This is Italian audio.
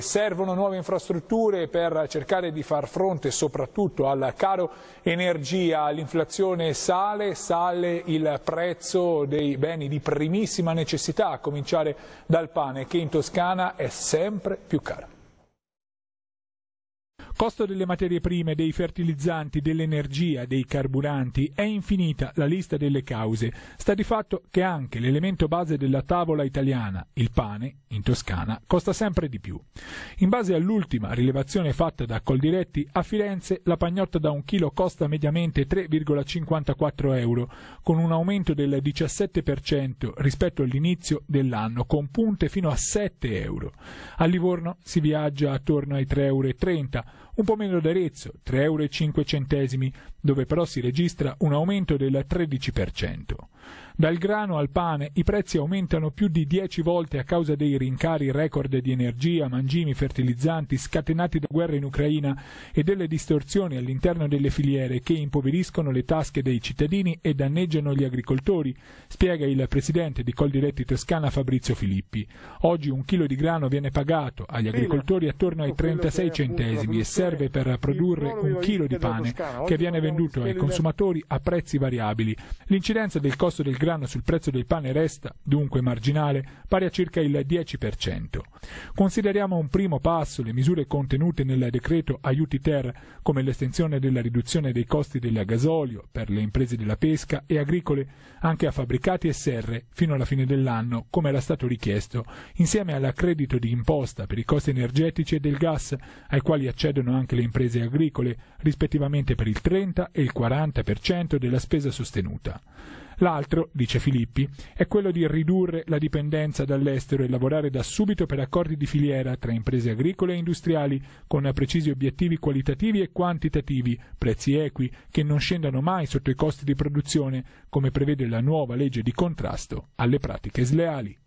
Servono nuove infrastrutture per cercare di far fronte soprattutto al caro energia, l'inflazione sale, sale il prezzo dei beni di primissima necessità, a cominciare dal pane che in Toscana è sempre più caro costo delle materie prime, dei fertilizzanti, dell'energia, dei carburanti, è infinita la lista delle cause. Sta di fatto che anche l'elemento base della tavola italiana, il pane, in Toscana, costa sempre di più. In base all'ultima rilevazione fatta da Coldiretti, a Firenze la pagnotta da un chilo costa mediamente 3,54 euro, con un aumento del 17% rispetto all'inizio dell'anno, con punte fino a 7 euro. A Livorno si viaggia attorno ai 3,30 euro un po' meno d'Arezzo, Arezzo, euro, dove però si registra un aumento del 13%. Dal grano al pane i prezzi aumentano più di 10 volte a causa dei rincari record di energia, mangimi, fertilizzanti scatenati da guerra in Ucraina e delle distorsioni all'interno delle filiere che impoveriscono le tasche dei cittadini e danneggiano gli agricoltori, spiega il presidente di Coldiretti Toscana Fabrizio Filippi. Oggi un chilo di grano viene pagato agli agricoltori attorno ai 36 centesimi e serve per produrre un chilo di pane che viene venduto ai consumatori a prezzi variabili. L'incidenza del costo del grano dell'Iran sul prezzo del pane resta dunque marginale, pari a circa il 10%. Consideriamo un primo passo le misure contenute nel decreto Aiuti Ter, come l'estensione della riduzione dei costi del gasolio per le imprese della pesca e agricole anche a fabbricati e serre fino alla fine dell'anno, come era stato richiesto, insieme all'accredito di imposta per i costi energetici e del gas, ai quali accedono anche le imprese agricole, rispettivamente per il 30 e il 40% della spesa sostenuta. L'altro, dice Filippi, è quello di ridurre la dipendenza dall'estero e lavorare da subito per accordi di filiera tra imprese agricole e industriali con precisi obiettivi qualitativi e quantitativi, prezzi equi, che non scendano mai sotto i costi di produzione, come prevede la nuova legge di contrasto alle pratiche sleali.